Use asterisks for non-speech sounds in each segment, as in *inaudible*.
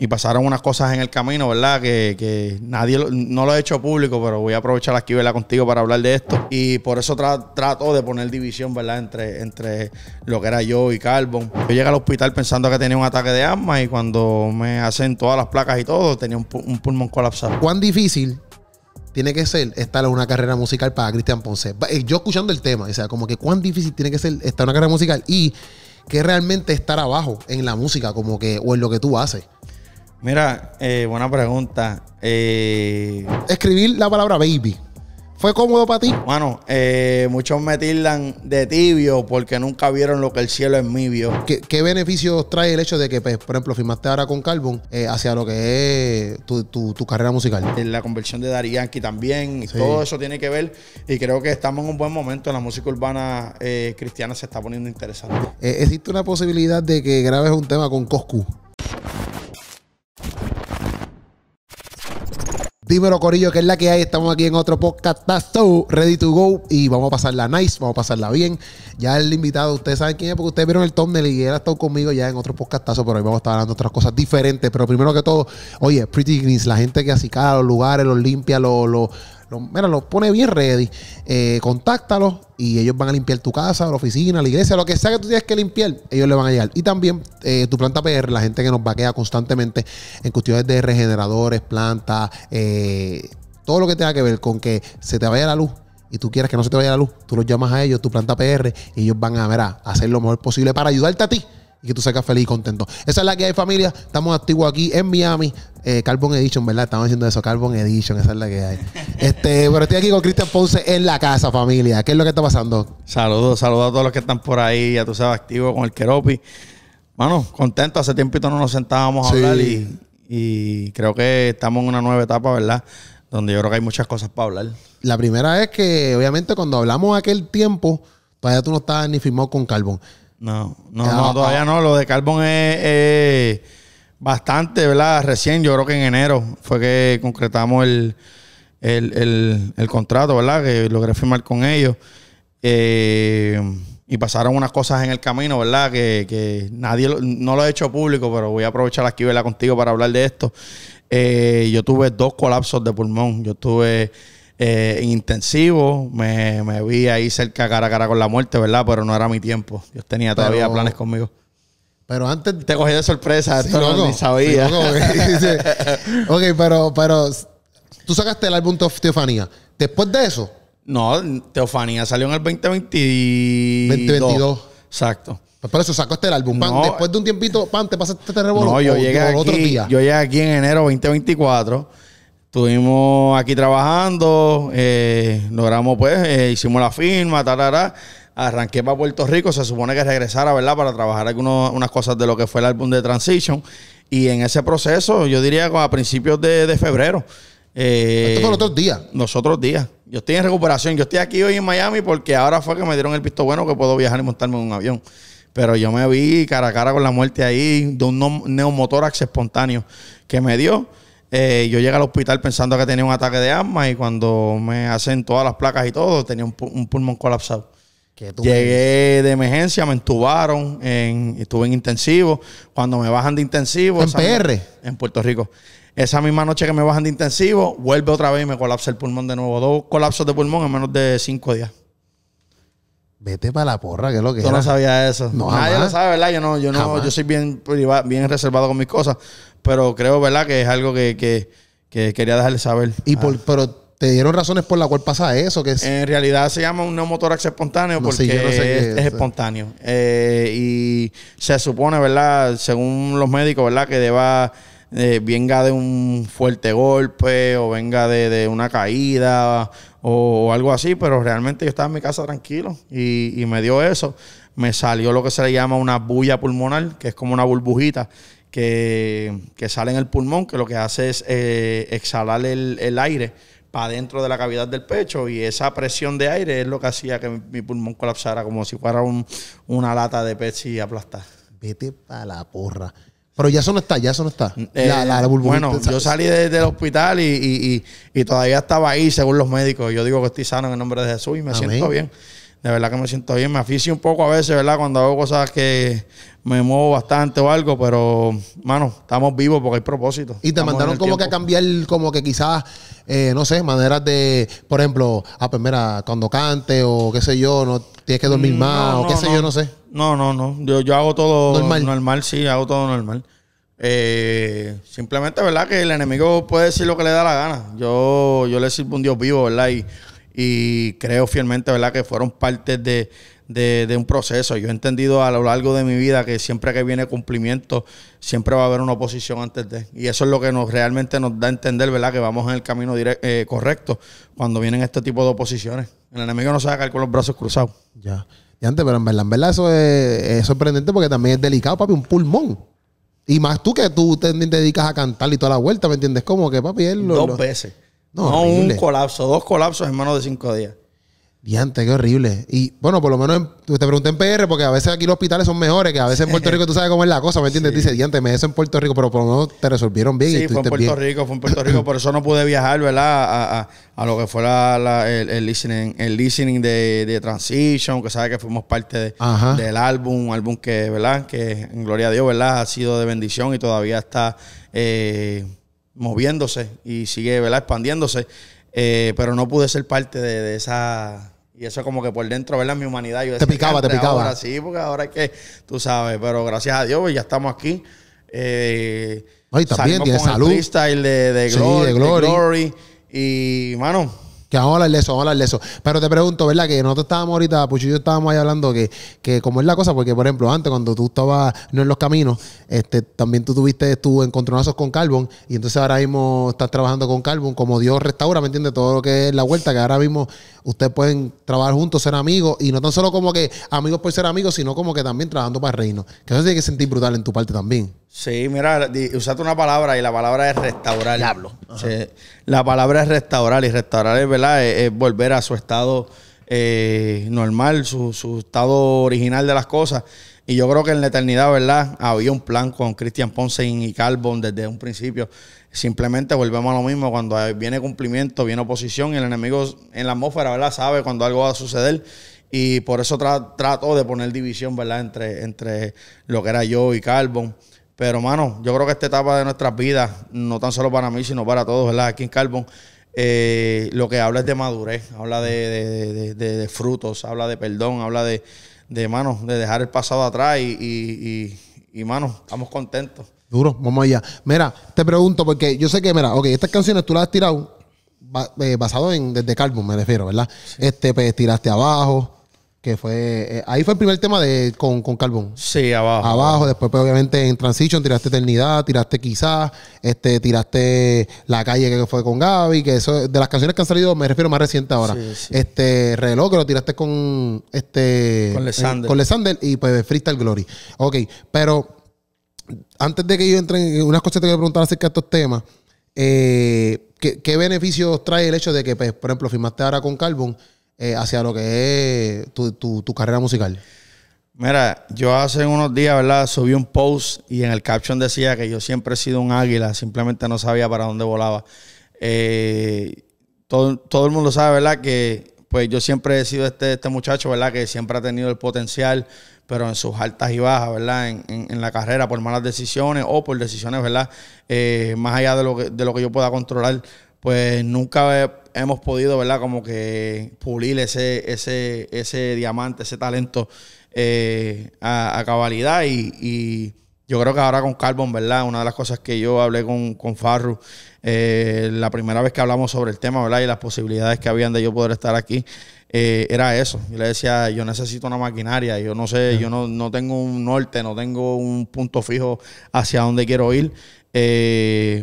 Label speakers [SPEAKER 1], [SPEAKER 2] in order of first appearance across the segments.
[SPEAKER 1] y pasaron unas cosas en el camino, ¿verdad? Que, nadie no lo he hecho público, pero voy a aprovechar aquí, ¿verdad? Contigo para hablar de esto. Y por eso trato de poner división, ¿verdad? Entre, entre lo que era yo y Carbon. Yo llegué al hospital pensando que tenía un ataque de asma y cuando me hacen todas las placas y todo, tenía un, pulmón colapsado. ¿Cuán difícil tiene que ser
[SPEAKER 2] estar en una carrera musical para Cristian Ponce? Eh, yo escuchando el tema, o sea, como que cuán difícil tiene que ser estar en una carrera musical y que realmente estar abajo en la música, como que, o en lo que tú haces.
[SPEAKER 1] Mira, eh, buena pregunta. Eh, Escribir la palabra baby. ¿Fue cómodo para ti? Bueno, eh, muchos me tildan de tibio porque nunca vieron lo que el cielo es mí
[SPEAKER 2] ¿Qué, beneficios trae el hecho de que, pues, por ejemplo, firmaste ahora con Carbon eh, hacia lo que es tu, carrera musical?
[SPEAKER 1] La conversión de Dari Yankee también, y todo eso tiene que ver. Y creo que estamos en un buen momento. La música urbana eh, cristiana se está poniendo interesante.
[SPEAKER 2] ¿Existe una posibilidad de que grabes un tema con Coscu? Dímelo, Corillo, que es la que hay. Estamos aquí en otro podcast, ready to go. Y vamos a pasarla nice, vamos a pasarla bien. Ya el invitado, ustedes saben quién es, porque ustedes vieron el thumbnail y él ha estado conmigo ya en otro podcast pero hoy vamos a estar hablando otras cosas diferentes. Pero primero que todo, oye, Pretty Greens, la gente que acicala los lugares, los limpia, los mira, los pone bien ready. Eh, y ellos van a limpiar tu casa, la oficina, la iglesia, lo que sea que tú tienes que limpiar, ellos le van a llegar. Y también eh, tu planta PR, la gente que nos vaquea constantemente en cuestiones de regeneradores, plantas, eh, todo lo que tenga que ver con que se te vaya la luz y tú quieres que no se te vaya la luz, tú los llamas a ellos, tu planta PR, y ellos van a, ver, a hacer lo mejor posible para ayudarte a ti y que tú seas feliz y contento. Esa es la que hay, familia. Estamos activos aquí en Miami. Eh, Carbon Edition, ¿verdad? Estamos haciendo eso. Carbon Edition, esa es la que hay. *laughs* este, pero estoy aquí con Cristian Ponce en la
[SPEAKER 1] casa, familia. ¿Qué es lo que está pasando? Saludos, saludos a todos los que están por ahí. Ya tú sabes, activo con el Keropi. Mano, contento. Hace tiempito no nos sentábamos a hablar y, creo que estamos en una nueva etapa, ¿verdad? Donde yo creo que hay muchas cosas para hablar.
[SPEAKER 2] La primera es que, obviamente, cuando hablamos aquel tiempo, todavía tú no estabas ni firmado con Carbon.
[SPEAKER 1] No, no, ah, todavía no. Lo de Carbon es, bastante, ¿verdad? Recién, yo creo que en enero fue que concretamos el, contrato, ¿verdad? Que logré firmar con ellos. Eh, y pasaron unas cosas en el camino, ¿verdad? Que, nadie, no lo he hecho público, pero voy a aprovechar aquí, ¿verdad? Contigo para hablar de esto. Eh, yo tuve dos colapsos de pulmón. Yo tuve eh, intensivo. Me, me, vi ahí cerca cara a cara con la muerte, ¿verdad? Pero no era mi tiempo. Yo tenía todavía planes conmigo. Pero antes. Te cogí de sorpresa, *laughs* no, ni sabía. *laughs*
[SPEAKER 2] ok, pero, pero. Tú sacaste el álbum Teofanía.
[SPEAKER 1] Después de eso. No, Teofanía salió en el 2022. Exacto. Pues por eso sacaste el álbum. después
[SPEAKER 2] de un tiempito, te pasaste este terremoto. No, yo llegué, aquí, otro día.
[SPEAKER 1] yo llegué aquí en enero 2024. Estuvimos aquí trabajando, eh, logramos pues, eh, hicimos la firma, tarará. Arranqué para Puerto Rico, se supone que regresara, ¿verdad? Para trabajar algunas unas cosas de lo que fue el álbum de Transition. Y en ese proceso, yo diría a principios de, febrero. Eh, Esto fue los otros días. Los otros días. Yo estoy en recuperación. Yo estoy aquí hoy en Miami porque ahora fue que me dieron el visto bueno que puedo viajar y montarme en un avión. Pero yo me vi cara a cara con la muerte ahí de un neumotórax espontáneo que me dio. Eh, yo llegué al hospital pensando que tenía un ataque de asma y cuando me hacen todas las placas y todo, tenía un, pulmón colapsado.
[SPEAKER 2] Llegué
[SPEAKER 1] de emergencia, me entubaron, en, estuve en intensivo. Cuando me bajan de intensivo... ¿En PR? en Puerto Rico. Esa misma noche que me bajan de intensivo, vuelve otra vez y me colapsa el pulmón de nuevo. Dos colapsos de pulmón en menos de cinco días. Vete para la porra, que es lo que Yo no sabía eso. Nadie lo sabe, ¿verdad? Yo no, yo no, yo soy bien bien reservado con mis cosas, pero creo, ¿verdad? Que es algo que, que, quería dejarle saber. Y por, ah. pero te dieron razones por la cual pasa eso, que En realidad se llama un neumotórax espontáneo porque no sé es, espontáneo. y se supone, ¿verdad? Según los médicos, ¿verdad? Que deba eh, venga de un fuerte golpe o venga de, de una caída o algo así, pero realmente yo estaba en mi casa tranquilo y, me dio eso. Me salió lo que se le llama una bulla pulmonar, que es como una burbujita que, sale en el pulmón, que lo que hace es eh, exhalar el, aire para dentro de la cavidad del pecho y esa presión de aire es lo que hacía que mi, pulmón colapsara como si fuera una lata de Pepsi aplastada. Vete para la porra. Pero ya eso no está, ya eso no está. Mm, eh, bueno, yo salí del hospital y, todavía estaba ahí, según los médicos. Yo digo que estoy sano en el nombre de Jesús y me siento bien. De verdad que me siento bien. Me aficio un poco a veces, ¿verdad? Cuando hago cosas que me muevo bastante o algo, pero, mano, estamos vivos porque hay propósito. Y te mandaron como que a cambiar, como que quizás, eh, no sé, maneras de, por
[SPEAKER 2] ejemplo, ah, pues mira, cuando cante o qué sé yo, no tienes que dormir mm, más o qué sé yo, no sé.
[SPEAKER 1] No, no, no. Yo, yo hago todo normal. sí, hago todo normal. Eh, simplemente, ¿verdad? Que el enemigo puede decir lo que le da la gana. Yo, yo le sirvo un Dios vivo, ¿verdad? Y, y creo fielmente, ¿verdad? Que fueron partes de, un proceso. Yo he entendido a lo largo de mi vida que siempre que viene cumplimiento, siempre va a haber una oposición antes de. Y eso es lo que nos realmente nos da a entender, ¿verdad? Que vamos en el camino eh, correcto cuando vienen este tipo de oposiciones. El enemigo no se va a caer con los
[SPEAKER 2] brazos cruzados. Ya. Y antes, pero en verdad, en verdad eso es, sorprendente porque también es delicado, papi, un pulmón. Y más tú que tú te dedicas a cantar y toda la vuelta, ¿me entiendes? Como que, papi, él... Lo, Dos veces.
[SPEAKER 1] No, no un colapso, dos colapsos en menos de cinco días.
[SPEAKER 2] Diante, qué horrible. Y bueno, por lo menos en, te pregunté en PR, porque a veces aquí los hospitales son mejores, que a veces en Puerto *laughs* Rico tú sabes cómo es la cosa, ¿me entiendes? Dice, diante, me eso en Puerto Rico, pero por lo menos te resolvieron bien. Sí, fue en Puerto
[SPEAKER 1] Rico, fue en Puerto Rico, por eso no pude viajar, ¿verdad? A, lo que fue el, listening, el listening de, Transition, que sabes que fuimos parte de, del álbum, un álbum que, ¿verdad? Que en gloria a Dios, ¿verdad? Ha sido de bendición y todavía está eh, moviéndose y sigue, ¿verdad? Expandiéndose. Eh, pero no pude ser parte de, de, esa. Y eso, como que por dentro, ¿verdad? Mi humanidad. Yo te picaba, te picaba. Ahora sí, porque ahora es que tú sabes. Pero gracias a Dios, pues, ya estamos aquí. Eh, no, también salud. El freestyle de, Glory, De Glory. Y, mano, que vamos a
[SPEAKER 2] hablar eso, vamos a hablar eso. Pero te pregunto, ¿verdad? Que nosotros estábamos ahorita, pues yo estábamos ahí hablando que, que como es la cosa, porque por ejemplo, antes cuando tú estabas no en los caminos, este, también tú tuviste tus encontronazos con Carbon, y entonces ahora mismo estás trabajando con Carbon, como Dios restaura, ¿me entiendes? Todo lo que es la vuelta, que ahora mismo ustedes pueden trabajar juntos, ser amigos, y no tan solo como que amigos por ser amigos, sino como que también trabajando para el reino. Que eso tiene que sentir brutal en tu parte también.
[SPEAKER 1] Sí, mira, usate una palabra y la palabra es restaurar. Hablo. la palabra es restaurar y restaurar es, ¿verdad? Es, volver a su estado eh, normal, su, su, estado original de las cosas. Y yo creo que en la eternidad, ¿verdad? Había un plan con Cristian Ponce y Carbon desde un principio. Simplemente volvemos a lo mismo. Cuando viene cumplimiento, viene oposición y el enemigo en la atmósfera, ¿verdad? Sabe cuando algo va a suceder. Y por eso trato de poner división, ¿verdad? Entre, entre lo que era yo y Carbon. Pero, mano, yo creo que esta etapa de nuestras vidas, no tan solo para mí, sino para todos, ¿verdad? Aquí en Carbon, eh, lo que habla es de madurez, habla de, frutos, habla de perdón, habla de, mano, de dejar el pasado atrás y, y, mano, estamos contentos.
[SPEAKER 2] Duro, vamos allá. Mira, te pregunto, porque yo sé que, mira, ok, estas canciones tú las has tirado eh, basado en desde Carbon, me refiero, ¿verdad? Este, pues, tiraste abajo, que fue. Eh, ahí fue el primer tema de con, con Carbón.
[SPEAKER 1] Sí, abajo. Abajo,
[SPEAKER 2] después, pues, obviamente, en Transition tiraste Eternidad, tiraste Quizás, este, tiraste La Calle que fue con Gaby, que eso, de las canciones que han salido, me refiero más reciente ahora. Este, Reloj, lo tiraste con. Este, eh, con Lesander. y pues Freestyle Glory. Ok, pero antes de que yo entre en unas cosas te voy a preguntar acerca de estos temas, eh, ¿qué, beneficios trae el hecho de que, pues, por ejemplo, firmaste
[SPEAKER 1] ahora con Carbón? Eh, hacia lo que es tu, carrera musical? Mira, yo hace unos días, ¿verdad? Subí un post y en el caption decía que yo siempre he sido un águila, simplemente no sabía para dónde volaba. Eh, todo, el mundo sabe, ¿verdad? Que pues yo siempre he sido este, este muchacho, ¿verdad? Que siempre ha tenido el potencial, pero en sus altas y bajas, ¿verdad? En, la carrera, por malas decisiones o por decisiones, ¿verdad? Eh, más allá de lo, que, de lo que yo pueda controlar, pues nunca hemos podido, ¿verdad? Como que pulir ese, ese, ese diamante, ese talento eh, a, cabalidad. Y, yo creo que ahora con Carbon, ¿verdad? Una de las cosas que yo hablé con, Farru, eh, la primera vez que hablamos sobre el tema, ¿verdad? Y las posibilidades que habían de yo poder estar aquí. Eh, era eso. Yo le decía, yo necesito una maquinaria, yo no sé, yo no, tengo un norte, no tengo un punto fijo hacia dónde quiero ir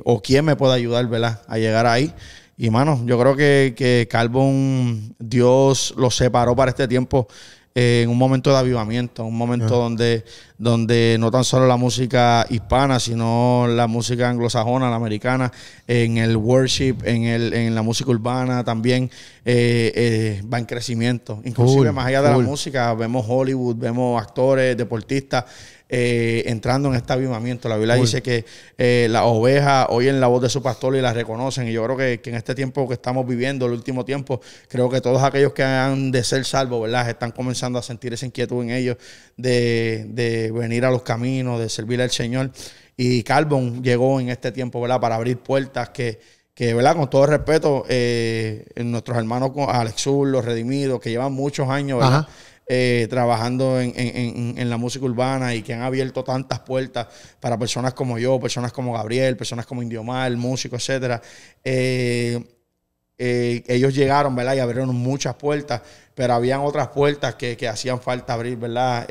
[SPEAKER 1] o quién me puede ayudar, ¿verdad? A llegar ahí. Y, mano, yo creo que, que Carbon, Dios lo separó para este tiempo eh, en un momento de avivamiento, un momento donde, donde no tan solo la música hispana, sino la música anglosajona, la americana, en el worship, en, el, en la música urbana también eh, eh, va en crecimiento. Inclusive más allá de la música, vemos Hollywood, vemos actores, deportistas, eh, entrando en este avivamiento. La Biblia dice que eh, las ovejas oyen la voz de su pastor y las reconocen. Y yo creo que, en este tiempo que estamos viviendo, el último tiempo, creo que todos aquellos que han de ser salvos, ¿verdad? Están comenzando a sentir esa inquietud en ellos de, venir a los caminos, de servir al Señor. Y Carbon llegó en este tiempo, ¿verdad? Para abrir puertas que, que ¿verdad? con todo respeto, eh, nuestros hermanos Alexur, los redimidos, que llevan muchos años, ¿verdad? Eh, trabajando en, la música urbana y que han abierto tantas puertas para personas como yo, personas como Gabriel, personas como Indiomar, músicos, etc. Eh, eh, ellos llegaron, ¿verdad? Y abrieron muchas puertas, pero habían otras puertas que, hacían falta abrir, ¿verdad?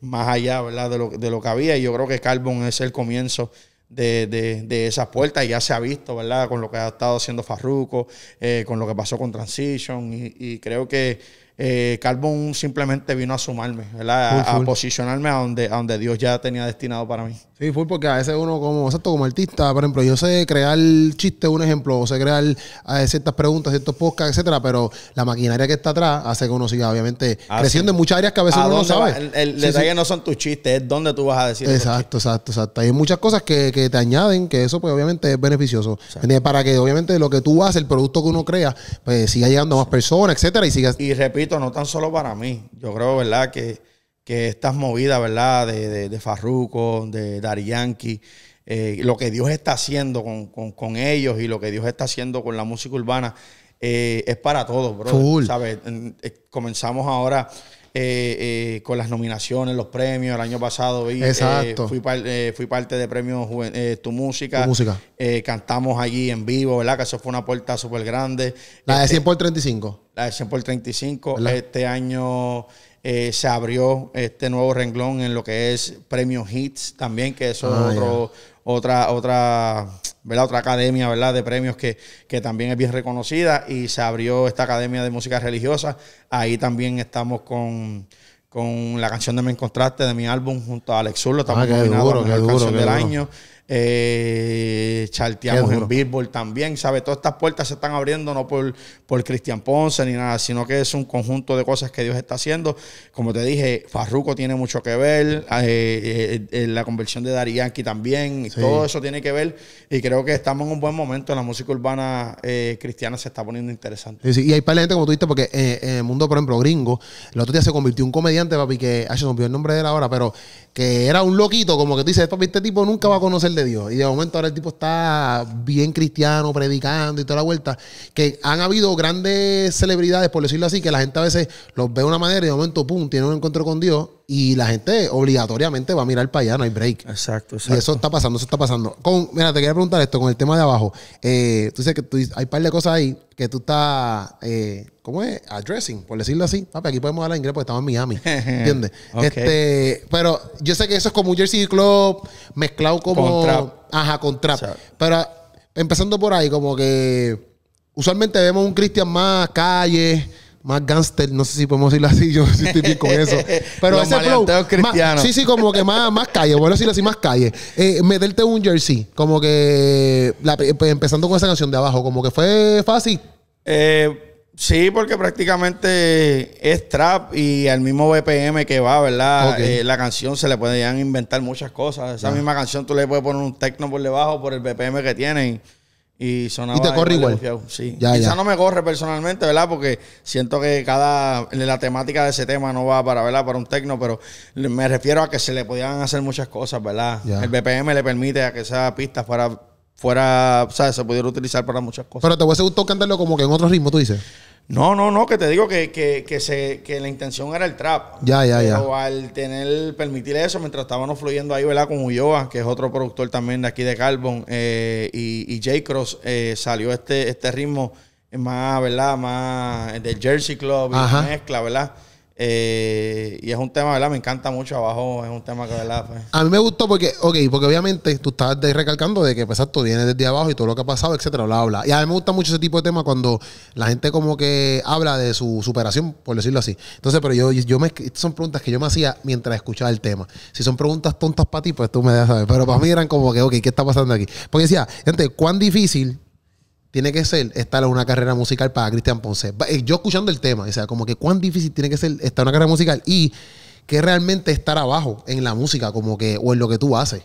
[SPEAKER 1] más allá, ¿verdad? De lo, de lo, que había. Y yo creo que Carbon es el comienzo. De, de, de, esas puertas y ya se ha visto, ¿verdad? Con lo que ha estado haciendo Farruco, con lo que pasó con Transition y creo que eh, Carbon simplemente vino a sumarme, a, posicionarme donde, a donde Dios ya tenía destinado para mí.
[SPEAKER 2] Sí, full, porque a veces uno como, exacto, como artista, por ejemplo, yo sé crear chistes, un ejemplo, o sé crear ciertas preguntas, ciertos podcasts, etcétera, pero la maquinaria que está atrás hace que uno siga, obviamente, ah, creciendo en muchas áreas que a veces ah, uno no sabe. El, detalle no
[SPEAKER 1] son tus chistes, es dónde tú vas a decir. Exacto,
[SPEAKER 2] exacto, exacto. Hay muchas cosas que, que, te añaden, que eso pues obviamente es beneficioso. Para que obviamente lo que tú haces, el producto que uno crea, pues siga llegando a más
[SPEAKER 1] personas, etcétera, y siga. Y repito, no tan solo para mí. Yo creo, ¿verdad? Que que estas movidas, ¿verdad? De, de, de Farruko, de Dari Yankee, eh, lo que Dios está haciendo con, ellos y lo que Dios está haciendo con la música urbana eh, es para todos, bro. ¿sabes? Eh, comenzamos ahora eh, eh, con las nominaciones, los premios. El año pasado vi, eh, eh, fui, parte de Premio Tu Música. cantamos allí en vivo, ¿verdad? Que eso fue una puerta súper grande. La de 100 este,
[SPEAKER 2] por 35.
[SPEAKER 1] La de 100 por 35. Este año se abrió este nuevo renglón en lo que es premios hits también, que eso es ah, otro otra, otra, ¿verdad? otra academia ¿verdad? de premios que, también es bien reconocida y se abrió esta Academia de Música Religiosa. Ahí también estamos con, con la canción de Me Encontraste de mi álbum junto a Alex Zurlo. Ah, estamos ah, nominados la canción del año. Eh, charteamos en Billboard también, ¿sabes? Todas estas puertas se están abriendo no por, por Cristian Ponce ni nada, sino que es un conjunto de cosas que Dios está haciendo. Como te dije, Farruco tiene mucho que ver, ah, eh, eh, eh, la conversión de Darianki también, y todo eso tiene que ver y creo que estamos en un buen momento. La música urbana cristiana se está poniendo interesante.
[SPEAKER 2] Y hay para gente, como tú dices, porque en el mundo, por ejemplo, gringo, el otro día se convirtió un comediante, papi, que, se el nombre de él ahora, pero que era un loquito, como que tú dices, papi, este tipo nunca va a conocer de Dios. Y de momento ahora el tipo está bien cristiano, predicando y toda la vuelta. Que han habido grandes celebridades, por decirlo así, que la gente a veces los ve de una manera y de momento, pum, tiene un encuentro con Dios y la gente obligatoriamente va a mirar para allá, no hay break. Exacto, exacto. Y eso está pasando, eso está pasando. Con, mira, te quería preguntar esto, con el tema de abajo. Eh, tú dices que hay un par de cosas ahí que tú estás, eh, ¿cómo es? Addressing, por decirlo así. papá aquí podemos hablar inglés porque estamos en Miami, *laughs* ¿entiendes? Este, pero yo sé que eso es como un Jersey Club mezclado como... Con Ajá, Pero empezando por ahí, como que usualmente vemos un Christian más calle más gangster, no sé si podemos decirlo así, yo sí estoy bien con eso. *laughs* Pero ese flow. sí, sí, como que más, más calle, bueno, decirlo así, más calle. Eh, meterte un jersey, como que eh, pues, empezando con esa canción de abajo, como que fue fácil.
[SPEAKER 1] Eh, sí, porque prácticamente es trap y al mismo BPM que va, ¿verdad? Eh, la canción se le pueden inventar muchas cosas. Esa misma canción tú le puedes poner un techno por debajo por el BPM que tienen. Y sonaba. te corre igual. Sí. Ya, no me corre personalmente, ¿verdad? Porque siento que cada. La temática de ese tema no va para, ¿verdad? Para un tecno, pero me refiero a que se le podían hacer muchas cosas, ¿verdad? El BPM le permite a que esa pista fuera, fuera. sea, Se pudiera utilizar para muchas cosas. Pero te
[SPEAKER 2] hubiese gustado cantarlo como que en otro ritmo, tú dices.
[SPEAKER 1] No, no, no, que te digo que, que, que, se, que la intención era el trap. Ya, ya, ya. Pero al tener, permitir eso, mientras estábamos fluyendo ahí, ¿verdad? Con Ulloa, que es otro productor también de aquí de Carbon, eh, y, y J-Cross, eh, salió este, este ritmo más, ¿verdad? Más del Jersey Club, y mezcla, ¿verdad? Eh, y es un tema, ¿verdad? Me encanta mucho abajo, es un tema que, ¿verdad? Pues,
[SPEAKER 2] a mí me gustó porque, ok, porque obviamente tú estabas recalcando de que, pues, tú vienes desde abajo y todo lo que ha pasado, etcétera, bla, bla. Y a mí me gusta mucho ese tipo de temas cuando la gente como que habla de su superación, por decirlo así. Entonces, pero yo, yo me, son preguntas que yo me hacía mientras escuchaba el tema. Si son preguntas tontas para ti, pues tú me das saber. Pero para mí eran como que, ok, ¿qué está pasando aquí? Porque decía, gente, ¿cuán difícil tiene que ser estar en una carrera musical para Cristian Ponce. Eh, yo escuchando el tema, o sea, como que cuán difícil tiene que ser estar en una carrera musical y que realmente estar
[SPEAKER 1] abajo en la música, como que, o en lo que tú haces.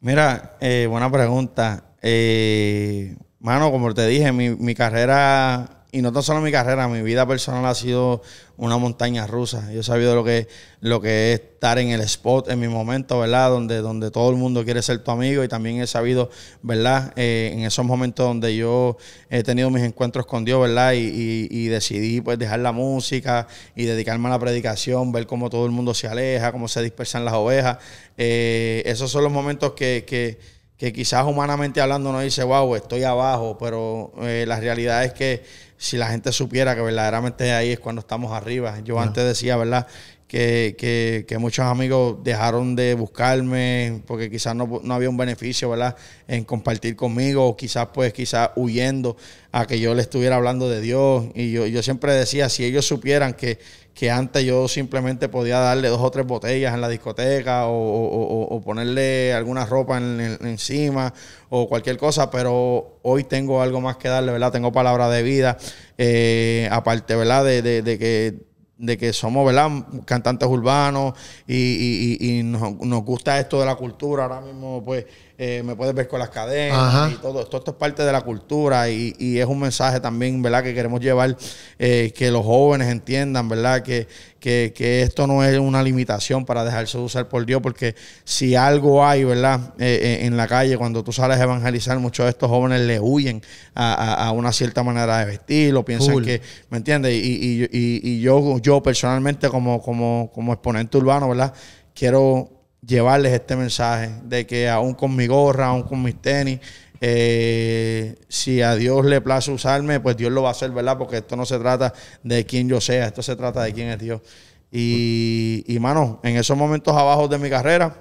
[SPEAKER 1] Mira, eh, buena pregunta. Eh, mano, como te dije, mi, mi carrera y no tan solo mi carrera, mi vida personal ha sido una montaña rusa. Yo he sabido lo que, lo que es estar en el spot, en mi momento, ¿verdad? Donde, donde todo el mundo quiere ser tu amigo y también he sabido, ¿verdad? Eh, en esos momentos donde yo he tenido mis encuentros con Dios, ¿verdad? Y, decidí pues dejar la música y dedicarme a la predicación, ver cómo todo el mundo se aleja, cómo se dispersan las ovejas. Eh, esos son los momentos que, que que quizás humanamente hablando uno dice, wow, estoy abajo, pero eh, la realidad es que si la gente supiera que verdaderamente ahí es cuando estamos arriba. Yo antes decía, ¿verdad? que, muchos amigos dejaron de buscarme porque quizás no, había un beneficio, ¿verdad? En compartir conmigo, o quizás pues quizás huyendo a que yo le estuviera hablando de Dios. Y yo, siempre decía, si ellos supieran que, que antes yo simplemente podía darle dos o tres botellas en la discoteca o, o, ponerle alguna ropa encima o cualquier cosa, pero hoy tengo algo más que darle, ¿verdad? Tengo palabra de vida, eh, aparte, ¿verdad? de, de que de que somos, ¿verdad? Cantantes urbanos y, y, nos, nos, gusta esto de la cultura. Ahora mismo, pues, eh, me puedes ver con las cadenas y todo. Esto, esto es parte de la cultura y, es un mensaje también, ¿verdad? Que queremos llevar, eh, que los jóvenes entiendan, ¿verdad? Que, que, esto no es una limitación para dejarse usar por Dios, porque si algo hay, ¿verdad? Eh, en la calle, cuando tú sales a evangelizar, muchos de estos jóvenes le huyen a, una cierta manera de vestir o piensan que, ¿me entiendes? Y, y, y, yo, yo personalmente como, como, como exponente urbano, ¿verdad? Quiero llevarles este mensaje de que aún con mi gorra, aún con mis tenis, eh, si a Dios le place usarme, pues Dios lo va a hacer, ¿verdad? Porque esto no se trata de quién yo sea, esto se trata de quién es Dios. Y, y en esos momentos abajo de mi carrera,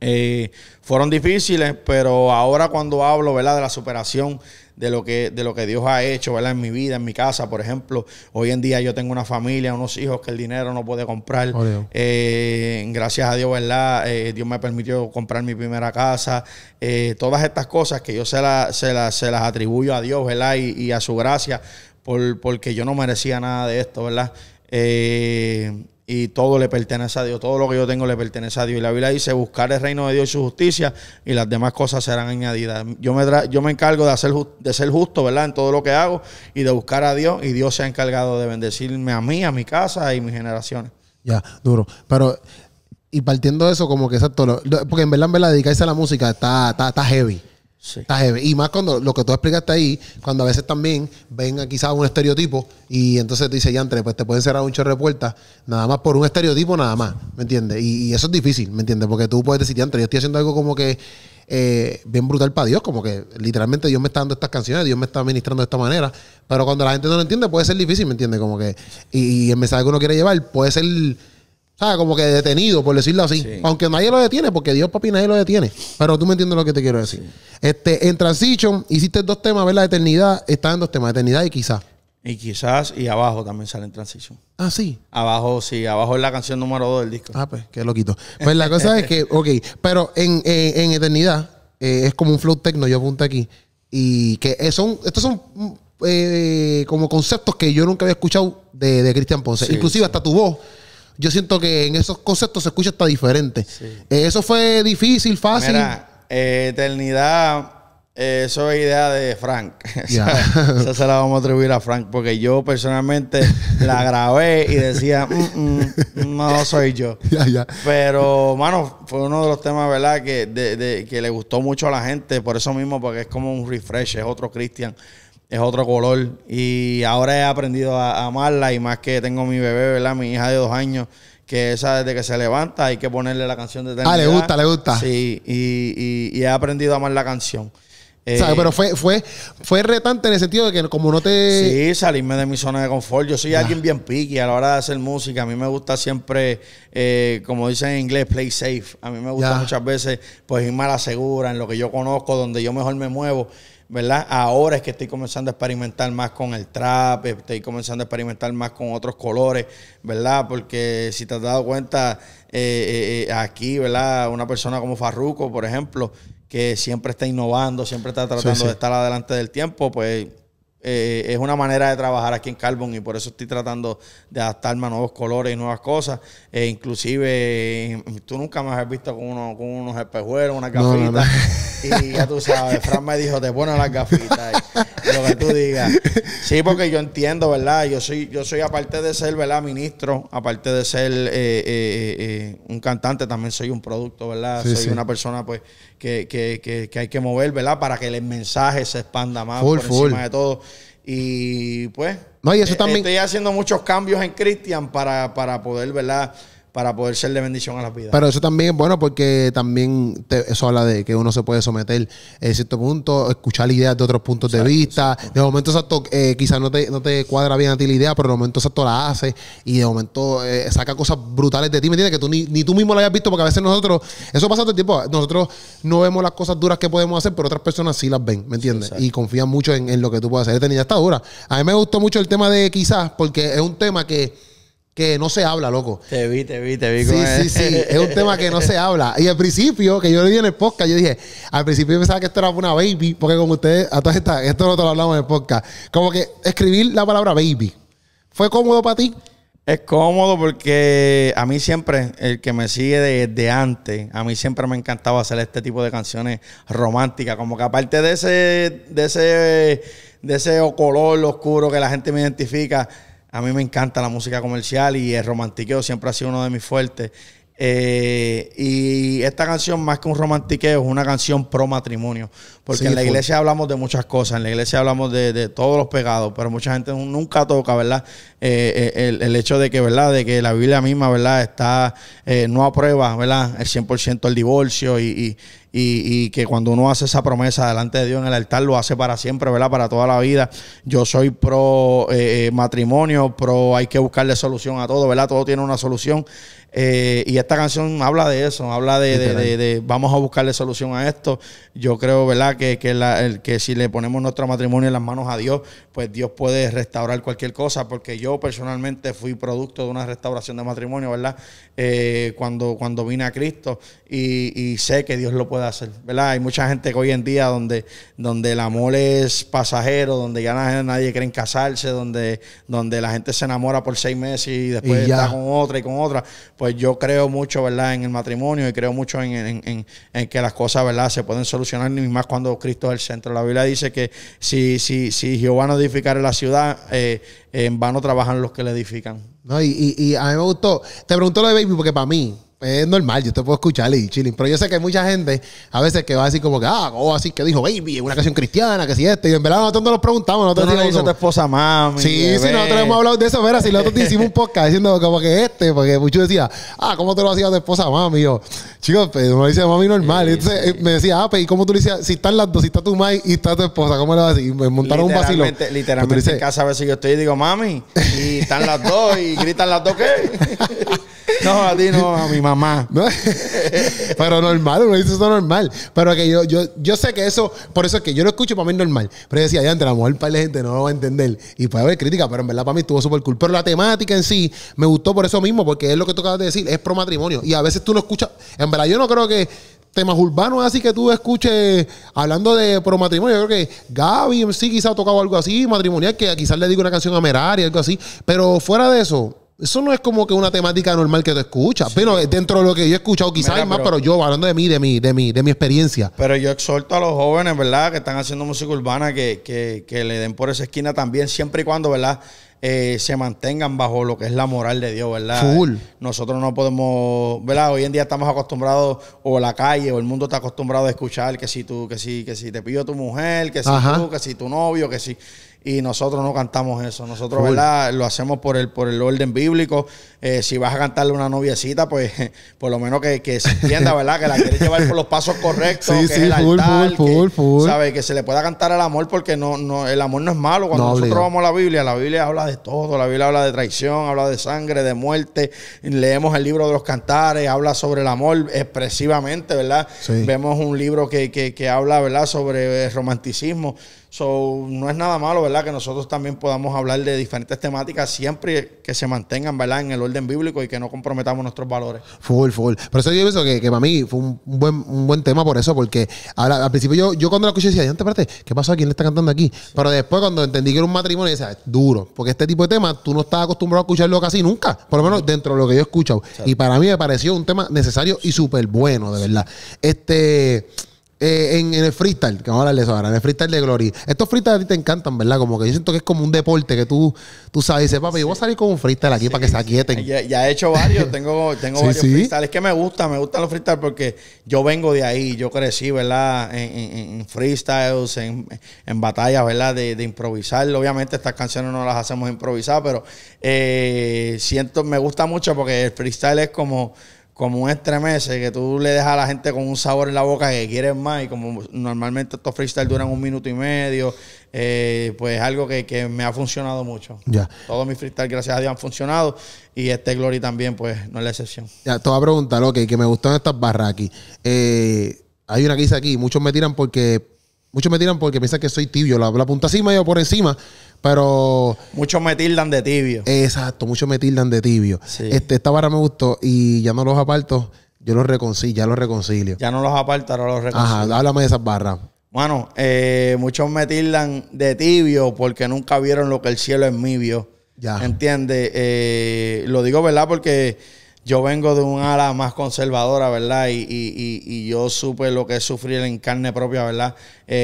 [SPEAKER 1] eh, fueron difíciles, pero ahora cuando hablo, ¿verdad? De la superación, de lo que, de lo que Dios ha hecho, ¿verdad? En mi vida, en mi casa, por ejemplo. Hoy en día yo tengo una familia, unos hijos que el dinero no puede comprar. Oh, eh, gracias a Dios, ¿verdad? Eh, Dios me permitió comprar mi primera casa. Eh, todas estas cosas que yo se, se, las atribuyo a Dios, ¿verdad? Y, a su gracia, por, porque yo no merecía nada de esto, ¿verdad? Eh, y todo le pertenece a Dios, todo lo que yo tengo le pertenece a Dios. Y la Biblia dice, buscar el reino de Dios y su justicia y las demás cosas serán añadidas. Yo me, yo me encargo de, hacer de ser justo, ¿verdad? En todo lo que hago y de buscar a Dios y Dios se ha encargado de bendecirme a mí, a mi casa y mis generaciones.
[SPEAKER 2] Ya, duro. Pero, y partiendo de eso, como que exacto, porque en verdad, en verdad, dedicarse a la música está, está, está heavy. Y más cuando lo que tú explicaste ahí, cuando a veces también ven quizás un estereotipo y entonces te dice, entre, pues te pueden cerrar un chorro de puertas, nada más por un estereotipo, nada más, ¿me entiendes? Y, eso es difícil, ¿me entiendes? Porque tú puedes decir, Yantre, yo estoy haciendo algo como que eh, bien brutal para Dios, como que literalmente Dios me está dando estas canciones, Dios me está ministrando de esta manera, pero cuando la gente no lo entiende puede ser difícil, ¿me entiendes? Como que, y el mensaje que uno quiere llevar puede ser como que detenido, por decirlo así. Aunque nadie lo detiene, porque Dios, papi, nadie lo detiene. Pero tú me entiendes lo que te quiero decir. Este, en Transition hiciste dos temas, ¿verdad? Eternidad, está en dos temas, eternidad y quizás.
[SPEAKER 1] Y quizás, y abajo también sale en Transition. Ah, sí. Abajo, sí, abajo es la canción número dos del disco. Ah, pues, qué loquito. Pues la cosa es que,
[SPEAKER 2] *laughs* ok, pero en, Eternidad eh, es como un flow techno, yo apunté aquí. Y que eh, son, estos son eh, como conceptos que yo nunca había escuchado de, de Cristian Ponce. Inclusive hasta tu voz yo siento que en esos conceptos se escucha hasta diferente. Eh, eso fue difícil, fácil. Mira,
[SPEAKER 1] eh, eternidad, eh, eso es idea de Frank. *laughs* Esa se la vamos a atribuir a Frank, porque yo personalmente la grabé y decía, mm, mm, mm, no soy yo. *laughs* Pero, mano, fue uno de los temas, ¿verdad?, que, que le gustó mucho a la gente, por eso mismo, porque es como un refresh, es otro Christian es otro color. Y ahora he aprendido a, amarla y más que tengo mi bebé, ¿verdad? Mi hija de dos años, que esa desde que se levanta hay que ponerle la canción de eternidad. Ah, le gusta, le gusta. Sí, y, he aprendido a amar la canción. Eh, pero fue, fue, fue retante en el sentido de que como no te... Sí, salirme de mi zona de confort. Yo soy alguien bien piqui a la hora de hacer música. A mí me gusta siempre, eh, como dicen en inglés, play safe. A mí me gusta muchas veces pues irme a la segura, en lo que yo conozco, donde yo mejor me muevo. ¿verdad? Ahora es que estoy comenzando a experimentar más con el trap, estoy comenzando a experimentar más con otros colores, ¿verdad? Porque si te has dado cuenta, eh, eh, eh aquí, ¿verdad? Una persona como Farruko, por ejemplo, que siempre está innovando, siempre está tratando de estar adelante del tiempo, pues eh, es una manera de trabajar aquí en Carbon y por eso estoy tratando de adaptarme a nuevos colores y nuevas cosas. Eh, inclusive, eh, tú nunca me has visto con, unos espejuelos, una gafita. Y ya tú sabes, Fran me dijo, te pones las gafitas. lo que tú digas. Sí, porque yo entiendo, ¿verdad? Yo soy, yo soy aparte de ser, ¿verdad? Ministro, aparte de ser un cantante, también soy un producto, ¿verdad? soy una persona, pues, que, que, que, hay que mover, ¿verdad? Para que el mensaje se expanda más por encima de todo. Y pues,
[SPEAKER 2] no, y eso eh, también... estoy
[SPEAKER 1] haciendo muchos cambios en Cristian para, para poder, ¿verdad? para poder ser de bendición a la vida. Pero eso
[SPEAKER 2] también es bueno porque también eso habla de que uno se puede someter en cierto punto, escuchar ideas de otros puntos de vista. De momento exacto, eh, quizás no te, no te cuadra bien a ti la idea, pero de momento exacto la hace y de momento eh, saca cosas brutales de ti, ¿me entiendes? Que tú ni, ni, tú mismo la hayas visto porque a veces nosotros, eso pasa todo el tiempo, nosotros no vemos las cosas duras que podemos hacer, pero otras personas sí las ven, ¿me entiendes? y confían mucho en, en, lo que tú puedes hacer. Esta niña está dura. A mí me gustó mucho el tema de quizás porque es un tema que que no se habla, loco.
[SPEAKER 1] Te vi, te vi, te vi. Sí, sí, sí. Es un tema que no se
[SPEAKER 2] habla. Y al principio, que yo le di en el podcast, yo dije, al principio yo pensaba que esto era una baby, porque como ustedes, a todas estas, esto no te lo hablamos en el podcast. Como que escribir la palabra baby.
[SPEAKER 1] ¿Fue cómodo para ti? Es cómodo porque a mí siempre, el que me sigue desde antes, a mí siempre me ha encantado... hacer este tipo de canciones románticas. Como que aparte de ese, de ese, de ese color oscuro que la gente me identifica, a mí me encanta la música comercial y el romantiqueo siempre ha sido uno de mis fuertes. Eh, y esta canción, más que un romantiqueo, es una canción pro matrimonio. Porque en la iglesia hablamos de muchas cosas, en la iglesia hablamos de, todos los pecados, pero mucha gente nunca toca, ¿verdad? Eh, eh, el, hecho de que, ¿verdad? De que la Biblia misma, ¿verdad? Está, no aprueba, ¿verdad? El 100% el divorcio y, y, que cuando uno hace esa promesa delante de Dios en el altar, lo hace para siempre, ¿verdad? Para toda la vida. Yo soy pro eh, eh, matrimonio, pro hay que buscarle solución a todo, ¿verdad? Todo tiene una solución. Eh, y esta canción habla de eso, habla de, de, vamos a buscarle solución a esto. Yo creo, ¿verdad? Que, que, el, que si le ponemos nuestro matrimonio en las manos a Dios, pues Dios puede restaurar cualquier cosa, porque yo personalmente fui producto de una restauración de matrimonio, ¿verdad? Eh, cuando, cuando vine a Cristo y, y, sé que Dios lo puede hacer, ¿verdad? Hay mucha gente que hoy en día donde, donde el amor es pasajero, donde ya nadie, nadie casarse, donde, donde la gente se enamora por seis meses y después está con otra y con otra, pues pues yo creo mucho, ¿verdad?, en el matrimonio y creo mucho en, que las cosas, ¿verdad?, se pueden solucionar, ni más cuando Cristo es el centro. La Biblia dice que si, si, si Jehová no edificara la ciudad, eh, en vano trabajan los que le edifican.
[SPEAKER 2] No, y, y, a mí me gustó, te pregunto lo de Baby porque para mí, es normal, yo te puedo escuchar y chilling. Pero yo sé que hay mucha gente a veces que va así como que, ah, o así que dijo baby, una canción cristiana, que si este. Y en verdad nosotros no lo preguntamos, nosotros decimos. Como... tu esposa mami. Sí, sí, nosotros hemos hablado de eso, pero si nosotros te hicimos un podcast diciendo como que este, porque muchos decía, ah, ¿cómo te lo a tu esposa mami? Y yo, chicos, pues, me dice mami normal. Entonces eh, me decía, ah, pero pues, ¿y cómo tú le decías? Si están las dos, si está tu mami y está tu esposa, ¿cómo le vas a decir? Me montaron un vacilo. Literalmente, pues, literalmente en casa
[SPEAKER 1] a veces yo estoy y digo, mami, y están las dos y gritan las dos, ¿qué? *laughs* No, a ti no, a
[SPEAKER 2] mi mamá. *laughs* Pero normal, uno dice eso normal. Pero que yo, yo, yo sé que eso, por eso es que yo lo escucho para mí normal. Pero yo decía, ya, entre la mujer para la gente no lo va a entender. Y puede haber crítica, pero en verdad para mí estuvo súper cool. Pero la temática en sí me gustó por eso mismo, porque es lo que tú acabas de decir, es pro matrimonio. Y a veces tú lo escuchas. En verdad, yo no creo que temas urbanos así que tú escuches hablando de pro matrimonio. Yo creo que Gaby sí quizás ha tocado algo así, matrimonial, que quizás le diga una canción a Merari, algo así. Pero fuera de eso, eso no es como que una temática normal que tú escuchas. Pero dentro de lo que yo he escuchado, quizás más, pero, yo hablando de mí, de mí, de mí, de mi experiencia.
[SPEAKER 1] Pero yo exhorto a los jóvenes, ¿verdad?, que están haciendo música urbana, que, que, que le den por esa esquina también, siempre y cuando, ¿verdad? Eh, se mantengan bajo lo que es la moral de Dios, ¿verdad? Nosotros no podemos, ¿verdad? Hoy en día estamos acostumbrados, o la calle, o el mundo está acostumbrado a escuchar que si tú, que si, que si te pillo tu mujer, que si tú, que si tu novio, que si y nosotros no cantamos eso. Nosotros, ¿verdad? Lo hacemos por el, por el orden bíblico. Eh, si vas a cantarle a una noviecita, pues *laughs* por lo menos que, se entienda, ¿verdad? Que la quieres llevar por los pasos correctos, sí, que sí, es el full, altar, full, full, que, que se le pueda cantar al amor, porque no, no, el amor no es malo. Cuando nosotros vamos a la Biblia, la Biblia habla de todo, la Biblia habla de traición, habla de sangre, de muerte, leemos el libro de los cantares, habla sobre el amor expresivamente, ¿verdad? Vemos un libro que, que, que habla, ¿verdad? Sobre eh, romanticismo. So, no es nada malo, ¿verdad? Que nosotros también podamos hablar de diferentes temáticas siempre que se mantengan, ¿verdad? En el orden bíblico y que no comprometamos nuestros valores.
[SPEAKER 2] Full, full. Por eso yo pienso que, para mí fue un buen, un buen tema por eso, porque ahora, al principio yo, yo cuando lo escuché decía, antes, espérate, ¿qué pasó? ¿Quién le está cantando aquí? Pero después cuando entendí que era un matrimonio, decía, es duro, porque este tipo de temas tú no estás acostumbrado a escucharlo casi nunca, por lo menos dentro de lo que yo he escuchado. Y para mí me pareció un tema necesario y súper bueno, de verdad. Este... Eh, en, el freestyle, que vamos a de ahora, en el freestyle de Glory. Estos freestyles a ti te encantan, ¿verdad? Como que yo siento que es como un deporte que tú, tú sabes, dices, papi, yo voy a salir con un freestyle aquí para que se aquieten.
[SPEAKER 1] Ya, he hecho varios, *laughs* tengo, tengo varios freestyles. Es que me gusta, me gustan los freestyles porque yo vengo de ahí, yo crecí, ¿verdad? En, en, en freestyles, en, batallas, ¿verdad? De, improvisar. Obviamente estas canciones no las hacemos improvisar, pero eh, siento, me gusta mucho porque el freestyle es como como un estremece, que tú le dejas a la gente con un sabor en la boca que quieren más. Y como normalmente estos freestyle duran un minuto y medio, eh, pues algo que, me ha funcionado mucho. Ya. Todos mis freestyle, gracias a Dios, han funcionado. Y este Glory también, pues, no es la excepción.
[SPEAKER 2] Ya, te pregunta, a que me gustan estas barras aquí. Eh, hay una que dice aquí, muchos me tiran porque. Muchos me tiran porque piensan que soy tibio, la, punta encima y yo por encima. Pero. Muchos me tildan de tibio. Exacto, muchos me tildan de tibio. Este, esta barra me gustó y ya no los aparto, yo los reconcilio, ya los reconcilio.
[SPEAKER 1] Ya no los aparto, ahora los reconcilio. Ajá,
[SPEAKER 2] háblame de esas barras.
[SPEAKER 1] Bueno, eh, muchos me tildan de tibio porque nunca vieron lo que el cielo es vio. Ya. ¿Entiendes? Eh, lo digo, ¿verdad? Porque yo vengo de un ala más conservadora, ¿verdad? Y, yo supe lo que es sufrir en carne propia, ¿verdad? Eh,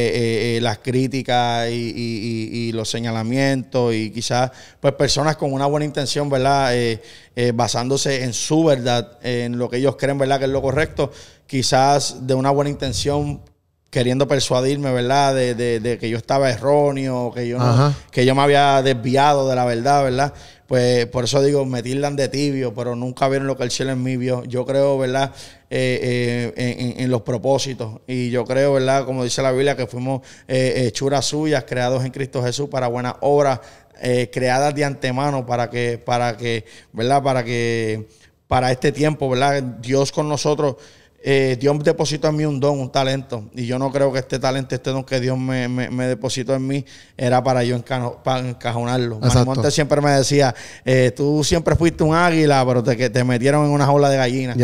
[SPEAKER 1] eh, eh, las críticas y, los señalamientos y quizás, pues, personas con una buena intención, ¿verdad? basándose en su verdad, en lo que ellos creen, ¿verdad? Que es lo correcto, quizás de una buena intención queriendo persuadirme, ¿verdad? De, de, que yo estaba erróneo, que yo, que yo me había desviado de la verdad, ¿verdad? pues por eso digo, me tildan de tibio, pero nunca vieron lo que el cielo en mí vio. Yo creo, ¿verdad?, eh, eh, en, los propósitos. Y yo creo, ¿verdad?, como dice la Biblia, que fuimos eh, hechuras suyas, creados en Cristo Jesús para buenas obras, creadas de antemano para que, para que, ¿verdad?, para que, para este tiempo, ¿verdad?, Dios con nosotros. Eh, Dios depositó en mí un don, un talento. Y yo no creo que este talento, este don que Dios me, depositó en mí, era para yo encajonarlo. Monte siempre me decía, eh, tú siempre fuiste un águila, pero te, te metieron en una ola de gallina.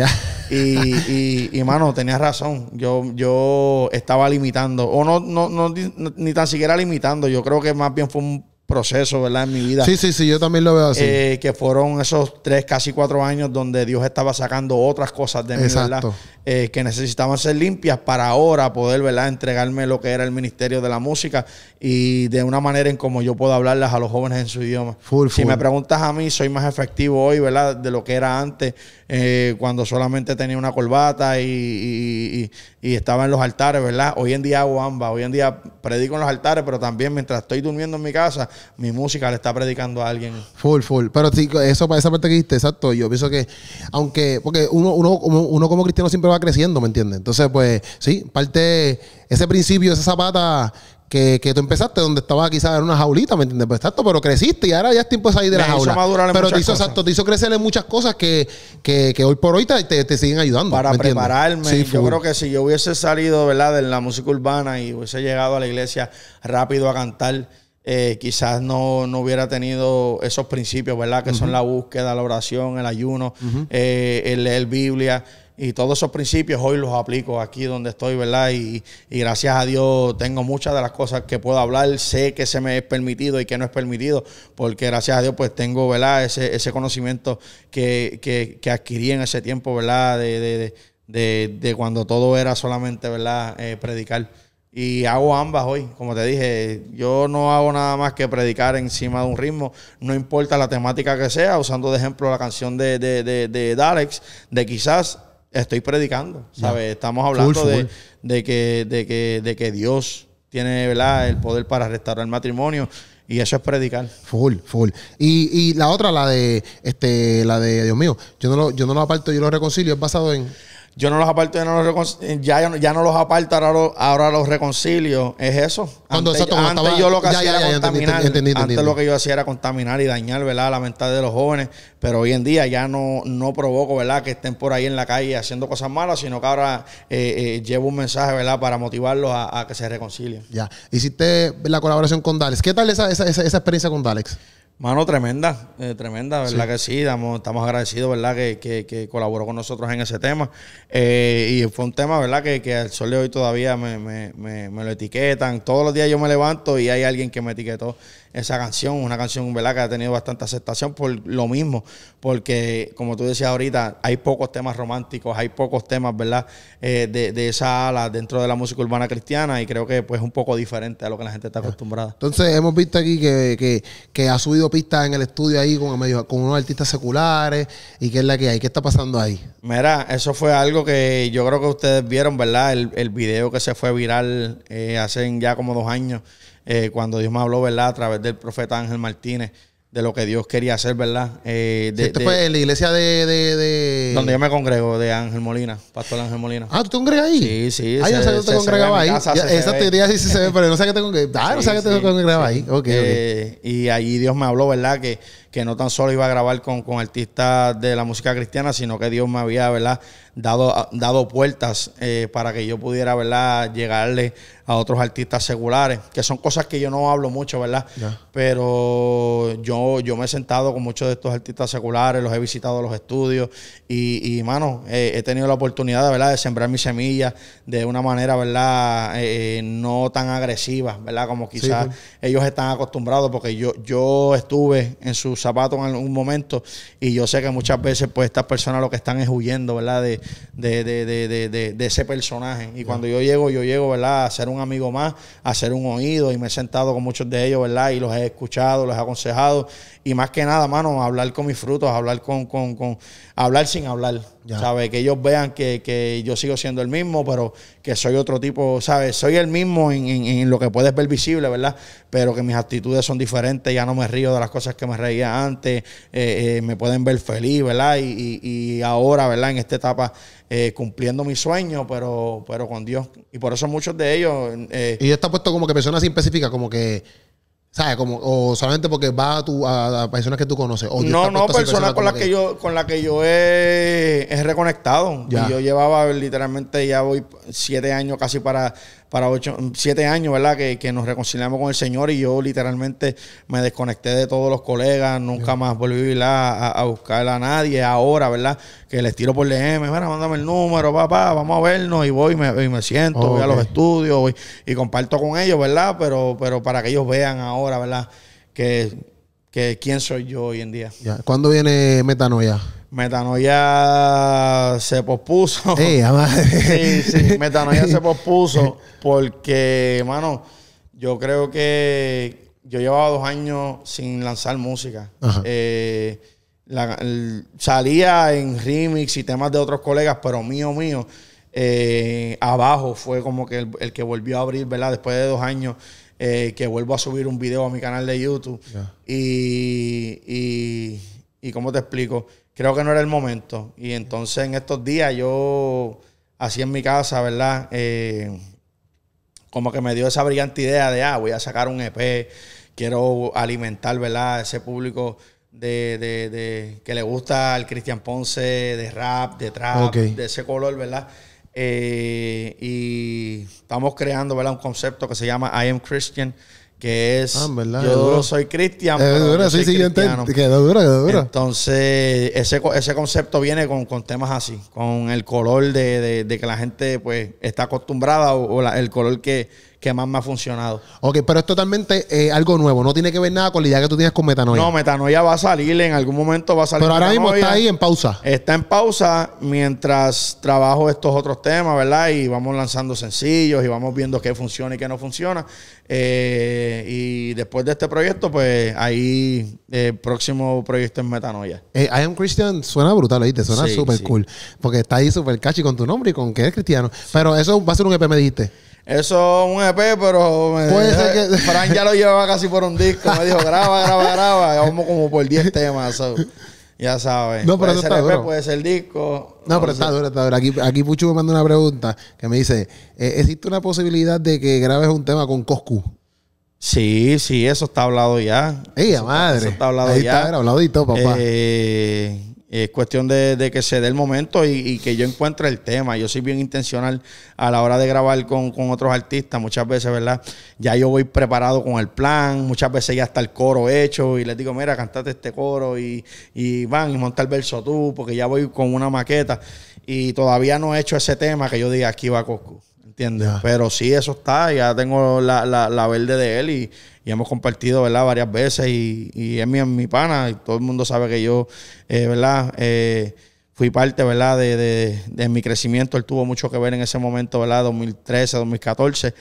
[SPEAKER 1] Y, y, y, mano, tenías razón. Yo, yo estaba limitando. O no, no, ni tan siquiera limitando. Yo creo que más bien fue un proceso, ¿verdad? En mi vida. Sí,
[SPEAKER 2] sí, sí, yo también lo veo así. Eh,
[SPEAKER 1] que fueron esos tres, casi cuatro años donde Dios estaba sacando otras cosas de mí, ¿verdad? Eh, que necesitaban ser limpias para ahora poder, ¿verdad? Entregarme lo que era el ministerio de la música y de una manera en como yo puedo hablarlas a los jóvenes en su idioma. si me preguntas a mí, soy más efectivo hoy, ¿verdad? De lo que era antes, eh, cuando solamente tenía una corbata y, y estaba en los altares, ¿verdad? Hoy en día hago ambas, hoy en día predico en los altares, pero también mientras estoy durmiendo en mi casa, mi música le está predicando a alguien.
[SPEAKER 2] Full, full. Pero sí, eso para esa parte que dijiste, exacto, yo pienso que, aunque, porque uno, uno, uno como cristiano siempre va creciendo, ¿me entiendes? Entonces, pues, sí, parte, ese principio, esa zapata que, que, tú empezaste donde estaba quizás en una jaulita, ¿me entiendes? Pero, pues, exacto, pero creciste y ahora ya es tiempo de salir de la jaula. Pero te hizo, crecer en muchas cosas que, que, hoy por hoy te, siguen ayudando.
[SPEAKER 1] Para prepararme, yo creo que si yo hubiese salido, ¿verdad?, de la música urbana y hubiese llegado a la iglesia rápido a cantar, eh, quizás no, no, hubiera tenido esos principios, ¿verdad? Que son la búsqueda, la oración, el ayuno, eh, el leer Biblia, y todos esos principios hoy los aplico aquí donde estoy, ¿verdad? Y, gracias a Dios tengo muchas de las cosas que puedo hablar, sé que se me es permitido y que no es permitido, porque gracias a Dios pues tengo, ¿verdad? Ese, ese conocimiento que, adquirí en ese tiempo, ¿verdad? De, de, de, cuando todo era solamente, ¿verdad? Eh, predicar. Y hago ambas hoy, como te dije, yo no hago nada más que predicar encima de un ritmo, no importa la temática que sea, usando de ejemplo la canción de, de, de, de Dalex, de quizás Estoy predicando, ¿sabes? Estamos hablando de, que, de, que, de que Dios tiene ¿verdad? el poder para restaurar el matrimonio. Y eso es predicar.
[SPEAKER 2] Full, full. Y, y la otra, la de, este, la de, Dios mío, yo no lo, yo no lo aparto, yo lo reconcilio, es basado en
[SPEAKER 1] yo no los aparto, ya no los, ya, no los aparto, ahora los, reconcilio. Es eso. antes, yo lo que hacía era contaminar. yo hacía era contaminar y dañar, ¿verdad? La mentalidad de los jóvenes. Pero hoy en día ya no, no provoco, ¿verdad? Que estén por ahí en la calle haciendo cosas malas, sino que ahora eh, eh, llevo un mensaje, ¿verdad? Para motivarlos a, que se reconcilien.
[SPEAKER 2] Ya. Hiciste la colaboración con Dalex. ¿Qué tal esa, esa, esa, esa experiencia con Dalex? Mano, tremenda,
[SPEAKER 1] eh, tremenda, ¿verdad que sí? Estamos, agradecidos, ¿verdad? Que, colaboró con nosotros en ese tema. Eh, y fue un tema, ¿verdad? Que, que al sol de hoy todavía me, lo etiquetan. Todos los días yo me levanto y hay alguien que me etiquetó esa canción, una canción, ¿verdad? Que ha tenido bastante aceptación por lo mismo, porque como tú decías ahorita, hay pocos temas románticos, hay pocos temas, ¿verdad? Eh, de, de, esa ala dentro de la música urbana cristiana y creo que pues es un poco diferente a lo que la gente está acostumbrada.
[SPEAKER 2] Entonces hemos visto aquí que ha subido pistas en el estudio ahí con, medio, con unos artistas seculares y qué es la que hay, qué está pasando ahí.
[SPEAKER 1] Mira, eso fue algo que yo creo que ustedes vieron, ¿verdad? El, el video que se fue viral eh, hace ya como dos años, eh, cuando Dios me habló, ¿verdad? A través del profeta Ángel Martínez de lo que Dios quería hacer, ¿verdad? Eh, de, este fue en
[SPEAKER 2] la iglesia de, de, de, Donde yo me
[SPEAKER 1] congrego, de Ángel Molina, Pastor Ángel Molina. Ah, ¿tú te congregas ahí? Sí, sí. Ah, no sabía que te congregaba ahí. esa *laughs* teoría sí se ve, pero no sé que te congregaba. Ah, no sé que te congregaba ahí. Ok. Eh, y ahí Dios me habló, ¿verdad? Que que no tan solo iba a grabar con, artistas de la música cristiana, sino que Dios me había, ¿verdad? Dado, ah, dado puertas eh, para que yo pudiera, ¿verdad? Llegarle a otros artistas seculares, que son cosas que yo no hablo mucho, ¿verdad? Pero yo, yo me he sentado con muchos de estos artistas seculares, los he visitado a los estudios y, mano, eh, he tenido la oportunidad, ¿verdad? De sembrar mis semillas de una manera, ¿verdad? Eh, no tan agresiva, ¿verdad? Como quizás ellos están acostumbrados, porque yo, yo estuve en sus zapato en algún momento. Y yo sé que muchas veces, pues, estas personas lo que están es huyendo, ¿verdad? De, de, de, de ese personaje. Y cuando yo llego, yo llego, ¿verdad? A ser un amigo más, a ser un oído. Y me he sentado con muchos de ellos, ¿verdad? Y los he escuchado, los he aconsejado y más que nada, mano, hablar con mis frutos, hablar con, hablar sin hablar, ¿sabes? Que ellos vean que, yo sigo siendo el mismo, pero que soy otro tipo, ¿sabes? Soy el mismo en, lo que puedes ver visible, ¿verdad? Pero que mis actitudes son diferentes, ya no me río de las cosas que me reía antes, eh, eh, me pueden ver feliz, ¿verdad? Y, y, ahora, ¿verdad? En esta etapa, eh, cumpliendo mis sueño pero, pero con Dios. Y por eso muchos de ellos... y está puesto
[SPEAKER 2] como que personas específicas, como que ¿Sabes? Como, o solamente porque va a, a, personas que tú conoces. no, no, personas con las que,
[SPEAKER 1] yo, con la que yo he, reconectado. yo llevaba literalmente ya voy siete años casi para para ocho, siete años, ¿verdad? Que, nos reconciliamos con el Señor y yo literalmente me desconecté de todos los colegas, nunca más volví a, a, buscar a nadie. Ahora, ¿verdad? Que les tiro por DM, bueno, mándame el número, papá, vamos a vernos y voy y me, siento, voy a los estudios y comparto con ellos, ¿verdad? Pero, pero para que ellos vean ahora, ¿verdad? Que, que quién soy yo hoy en día.
[SPEAKER 2] ¿Cuándo viene Metanoia?
[SPEAKER 1] Metanoia se pospuso. sí, *laughs* sí, Metanoia se *laughs* pospuso porque, hermano, yo creo que yo llevaba dos años sin lanzar música. Eh, salía en remix y temas de otros colegas, pero mío, mío, eh, abajo fue como que el, que volvió a abrir, ¿verdad? Después de dos años. Eh, que vuelvo a subir un video a mi canal de YouTube. Y, y, y, ¿cómo te explico? creo que no era el momento. Y entonces en estos días yo, así en mi casa, ¿verdad? Eh, como que me dio esa brillante idea de, ah, voy a sacar un EP, quiero alimentar, ¿verdad? Ese público de, que le gusta al Cristian Ponce, de rap, de trap, de ese color, ¿verdad? Eh, y estamos creando, ¿verdad? Un concepto que se llama I Am Christian que es ah, yo soy cristian dura, dura. entonces ese, ese concepto viene con, con, temas así con el color de, de, que la gente pues está acostumbrada o, el color que que más me ha funcionado.
[SPEAKER 2] Ok, pero es totalmente eh, algo nuevo. No tiene que ver nada con la idea que tú tienes con metanoia. No,
[SPEAKER 1] metanoia va a salir, en algún momento va a salir. Pero ahora mismo está ahí en pausa. Está en pausa mientras trabajo estos otros temas, ¿verdad? Y vamos lanzando sencillos y vamos viendo qué funciona y qué no funciona. Eh, y después de este proyecto, pues ahí el eh, próximo proyecto es Metanoia.
[SPEAKER 2] I am Christian suena brutal, ¿oíste? Suena súper cool. Porque está ahí súper catchy con tu nombre y con que eres cristiano. Pero eso va a ser un EP, me dijiste.
[SPEAKER 1] Eso es un EP, pero Puede ser que... Fran ya lo llevaba casi por un disco. Me dijo, graba, graba, graba. Vamos como por 10 temas. Ya sabes. No, pero puede está EP, puede ser disco. No, pero está duro, está duro. Aquí,
[SPEAKER 2] aquí Puchu me manda una pregunta que me dice: eh, ¿existe una posibilidad de que grabes un tema con Coscu?
[SPEAKER 1] Sí, sí, eso está hablado ya. ¡Ey, madre! Eso está hablado Ahí ya. Está hablado y todo, papá. Eh es cuestión de, que se dé el momento y, que yo encuentre el tema. Yo soy bien intencional a la hora de grabar con, otros artistas. Muchas veces, ¿verdad? Ya yo voy preparado con el plan. Muchas veces ya está el coro hecho y les digo, mira, cantate este coro y, van y monta el verso tú, porque ya voy con una maqueta. Y todavía no he hecho ese tema que yo diga, aquí va Coscu. Pero sí, eso está. Ya tengo la, la, verde de él y, hemos compartido, ¿verdad? Varias veces y, y es mi, mi, pana. Y todo el mundo sabe que yo, eh, ¿verdad? Eh, fui parte, De, de, de, mi crecimiento. Él tuvo mucho que ver en ese momento, ¿verdad? 2013, 2014.